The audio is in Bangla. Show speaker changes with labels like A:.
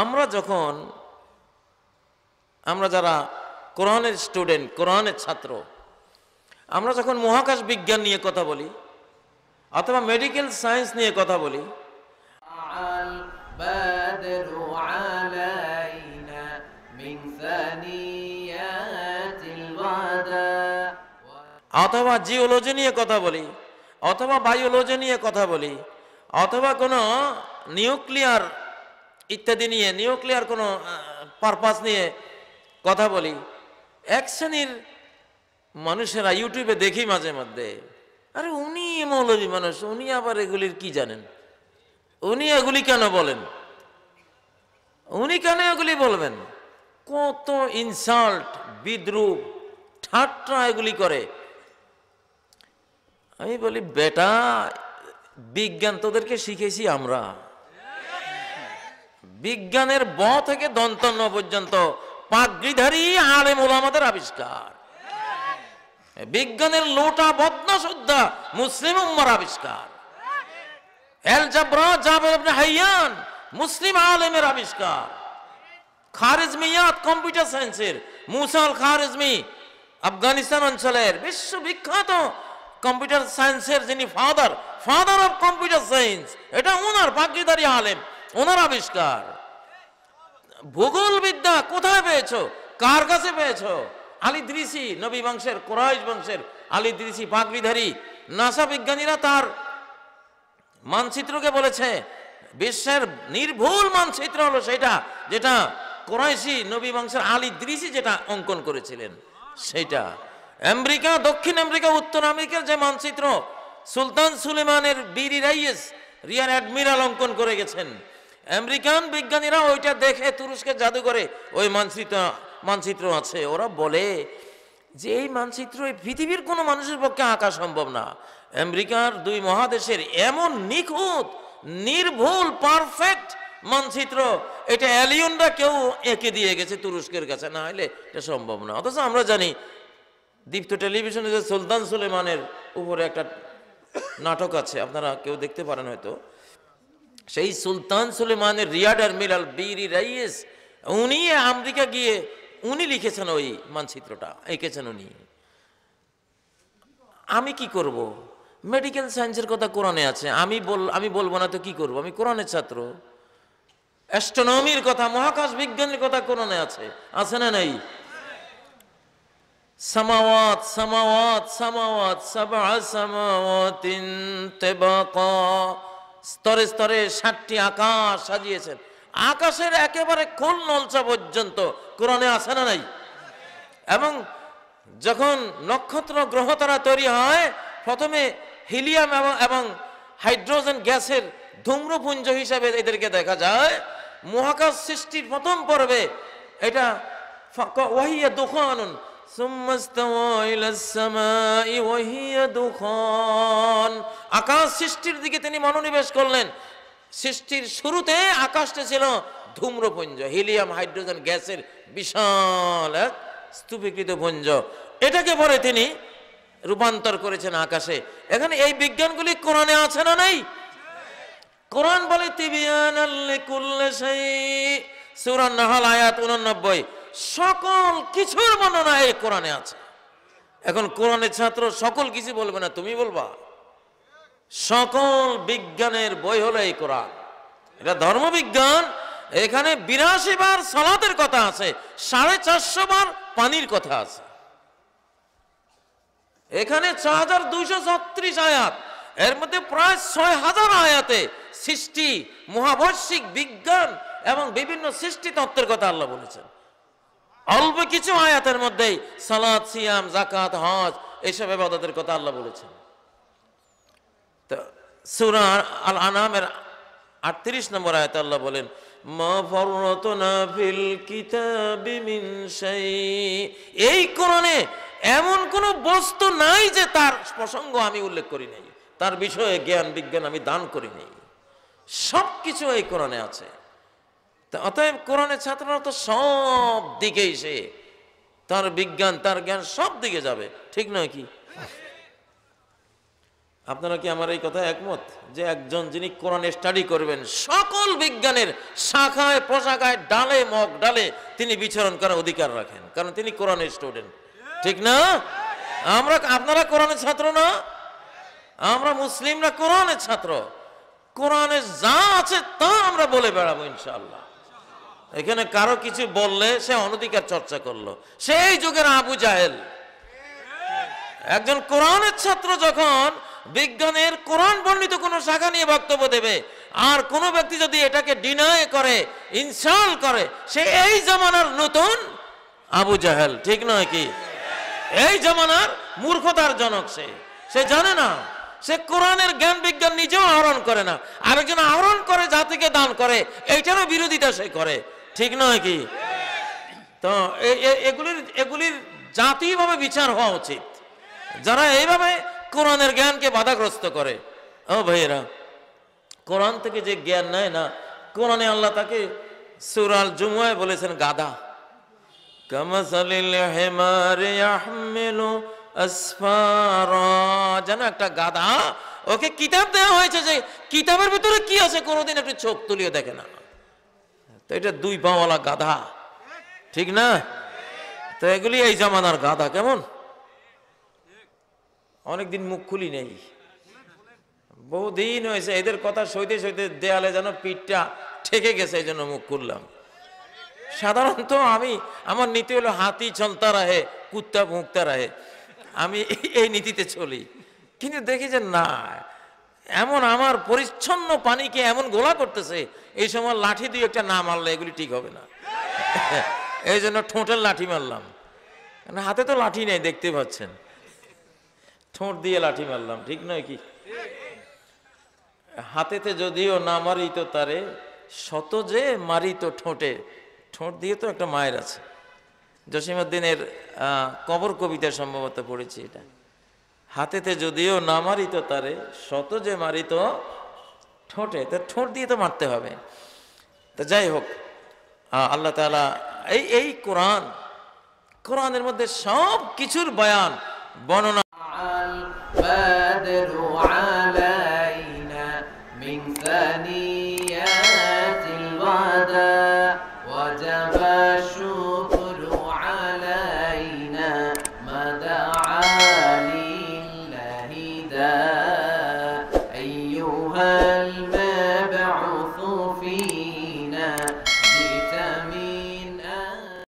A: আমরা যখন আমরা যারা কোরআনের স্টুডেন্ট কোরআনের ছাত্র আমরা যখন মহাকাশ বিজ্ঞান নিয়ে কথা বলি অথবা মেডিকেল সায়েন্স নিয়ে কথা বলি অথবা জিওলজি নিয়ে কথা বলি অথবা বায়োলজি নিয়ে কথা বলি অথবা কোনো নিউক্লিয়ার ইত্যাদি নিয়ে নিউক্লিয়ার কোনো পারপাস নিয়ে কথা বলি এক শ্রেণীর মানুষেরা ইউটিউবে দেখি মাঝে মধ্যে আরে উনি মৌলবী মানুষ উনি আবার এগুলির কি জানেন উনি এগুলি কেন বলেন উনি কেন এগুলি বলবেন কত ইনসাল্ট বিদ্রুপ ঠাট্টা এগুলি করে আমি বলি বেটা বিজ্ঞান তোদেরকে শিখেছি আমরা বিজ্ঞানের ব থেকে দন্ত পর্যন্ত পাগড়িধারী আলেম ওলামাদের আবিষ্কার বিজ্ঞানের লোটা বদনা সুদ্ধা মুসলিম উম্মার আবিষ্কার মুসলিম আলেমের আবিষ্কার খারেজমিয়াত কম্পিউটার সায়েন্সের মুসাল খারেজমি আফগানিস্তান অঞ্চলের বিশ্ববিখ্যাত কম্পিউটার সায়েন্সের যিনি father father of computer science এটা ওনার পাগড়িধারী আলেম ওনার আবিষ্কার ভূগোল বিদ্যা কোথায় পেয়েছ কার কাছে আলী আলিদ্রিসি নবী বংশের কোরাইশ বংশের দৃশি পাগড়িধারী নাসা বিজ্ঞানীরা তার মানচিত্রকে বলেছে বিশ্বের নির্ভুল মানচিত্র হলো সেটা যেটা কোরাইশি নবী বংশের দৃশি যেটা অঙ্কন করেছিলেন সেটা আমেরিকা দক্ষিণ আমেরিকা উত্তর আমেরিকার যে মানচিত্র সুলতান সুলেমানের বিরি রাইয়েস রিয়ার অ্যাডমিরাল অঙ্কন করে গেছেন আমেরিকান বিজ্ঞানীরা ওইটা দেখে তুরস্কের করে ওই মানচিত্র মানচিত্র আছে ওরা বলে যে এই মানচিত্র এই পৃথিবীর কোনো মানুষের পক্ষে আঁকা সম্ভব না আমেরিকার দুই মহাদেশের এমন নিখুঁত নির্ভুল পারফেক্ট মানচিত্র এটা অ্যালিয়নরা কেউ এঁকে দিয়ে গেছে তুরস্কের কাছে না হলে এটা সম্ভব না অথচ আমরা জানি দীপ্ত টেলিভিশনে যে সুলতান সুলেমানের উপরে একটা নাটক আছে আপনারা কেউ দেখতে পারেন হয়তো সেই সুলতান সুলেমানের রিয়াড মিলাল বিরি রাইস উনি আমেরিকা গিয়ে উনি লিখেছেন ওই মানচিত্রটা এঁকেছেন উনি আমি কি করব। মেডিকেল সায়েন্সের কথা কোরআনে আছে আমি বল আমি বলবো না তো কি করব আমি কোরআনের ছাত্র অ্যাস্ট্রোনমির কথা মহাকাশ বিজ্ঞানের কথা কোরআনে আছে আছে না নাই সামাওয়াত সামাওয়াত সামাওয়াত সাবা সামাওয়াতিন তেবাকা স্তরে স্তরে ষাটটি আকাশ সাজিয়েছেন আকাশের একেবারে কোন নলচা পর্যন্ত কোরআনে আসে না নাই এবং যখন নক্ষত্র গ্রহ তারা তৈরি হয় প্রথমে হিলিয়াম এবং হাইড্রোজেন গ্যাসের ধূম্রপুঞ্জ হিসাবে এদেরকে দেখা যায় মহাকাশ সৃষ্টির প্রথম পর্বে এটা ওহিয়া দুঃখ আনুন সমস্ত إلى السماء আকাশ সৃষ্টির দিকে তিনি মনোনিবেশ করলেন সৃষ্টির শুরুতে আকাশটা ছিল ধূম্রপুঞ্জ হিলিয়াম হাইড্রোজেন গ্যাসের বিশাল এক স্তূপীকৃত পুঞ্জ এটাকে পরে তিনি রূপান্তর করেছেন আকাশে এখানে এই বিজ্ঞানগুলি কোরআনে আছে না নাই কোরআন বলে নাহাল আয়াত উননব্বই সকল কিছুর বর্ণনা এই কোরআনে আছে এখন কোরআনের ছাত্র সকল কিছু বলবে না তুমি বলবা সকল বিজ্ঞানের বই হলো এই কোরআন এটা ধর্মবিজ্ঞান এখানে বিরাশি বার সালাতের কথা আছে সাড়ে চারশো বার পানির কথা আছে এখানে ছ হাজার দুইশো ছত্রিশ আয়াত এর মধ্যে প্রায় ছয় হাজার আয়াতে সৃষ্টি মহাবৈশ্বিক বিজ্ঞান এবং বিভিন্ন সৃষ্টি তত্ত্বের কথা আল্লাহ বলেছেন অল্প কিছু আয়াতের মধ্যেই সালাদ সিয়াম জাকাত হজ এসব আবাদতের কথা আল্লাহ বলেছেন তো সুরা আল আনামের আটত্রিশ নম্বর আয়তে আল্লাহ বলেন এই কোরআনে এমন কোন বস্তু নাই যে তার প্রসঙ্গ আমি উল্লেখ করি নাই তার বিষয়ে জ্ঞান বিজ্ঞান আমি দান করি নাই সব কিছু এই কোরআনে আছে তা অতএব কোরআনের ছাত্ররা তো সব দিকেই সে তার বিজ্ঞান তার জ্ঞান সব দিকে যাবে ঠিক নয় কি আপনারা কি আমার এই কথা একমত যে একজন যিনি কোরআন স্টাডি করবেন সকল বিজ্ঞানের শাখায় পোশাকায় ডালে মগ ডালে তিনি বিচরণ করার অধিকার রাখেন কারণ তিনি কোরআনের স্টুডেন্ট ঠিক না আমরা আপনারা কোরআনের ছাত্র না আমরা মুসলিমরা কোরআনের ছাত্র কোরআনে যা আছে তা আমরা বলে বেড়াবো ইনশাল্লাহ এখানে কারো কিছু বললে সে অনধিকার চর্চা করলো সেই যুগের আবু জাহেল একজন কোরআনের ছাত্র যখন বিজ্ঞানের কোরআন বর্ণিত কোনো শাখা নিয়ে বক্তব্য দেবে আর কোনো ব্যক্তি যদি এটাকে ডিনায় করে ইনসাল করে সে এই জামানার নতুন আবু জাহেল ঠিক নয় কি এই জামানার মূর্খতার জনক সে সে জানে না সে কোরআনের জ্ঞান বিজ্ঞান নিজেও আহরণ করে না আরেকজন আহরণ করে জাতিকে দান করে এইটারও বিরোধিতা সে করে ঠিক নয় কি তো এগুলির এগুলির জাতিভাবে বিচার হওয়া উচিত যারা এইভাবে কোরআনের জ্ঞানকে বাধাগ্রস্ত করে ও ভাইয়েরা কোরআন থেকে যে জ্ঞান নেয় না কোরআনে আল্লাহ তাকে সুরাল জুমুয়ায় বলেছেন গাদা যেন একটা গাদা ওকে কিতাব দেওয়া হয়েছে যে কিতাবের ভিতরে কি আছে কোনোদিন একটু চোখ তুলিয়ে দেখে না তো এটা দুই পাওয়ালা গাধা ঠিক না তো এগুলি এই জামানার গাধা কেমন অনেকদিন মুখ খুলি নেই বহুদিন হয়েছে এদের কথা সইতে সইতে দেয়ালে যেন পিঠটা ঠেকে গেছে এই জন্য মুখ খুললাম সাধারণত আমি আমার নীতি হলো হাতি চলতা রাহে কুত্তা ভুঁকতা রাহে আমি এই নীতিতে চলি কিন্তু দেখি যে না এমন আমার পরিচ্ছন্ন পানিকে এমন গোলা করতেছে এই সময় লাঠি দিয়ে একটা না মারলে এগুলি ঠিক হবে না এই জন্য ঠোঁটের লাঠি মারলাম হাতে তো লাঠি নেই দেখতে পাচ্ছেন ঠোঁট দিয়ে লাঠি মারলাম ঠিক নয় কি হাতেতে যদিও না মারিত তারে শত যে মারিত ঠোঁটে ঠোঁট দিয়ে তো একটা মায়ের আছে জসিমুদ্দিনের কবর কবিতা সম্ভবত পড়েছি এটা হাতেতে যদিও না মারিত তারে শত যে মারিত ঠোঁটে তো ঠোঁট দিয়ে তো মারতে হবে তা যাই হোক আল্লাহ তালা এই এই কোরআন কোরআনের মধ্যে সব কিছুর বয়ান বর্ণনা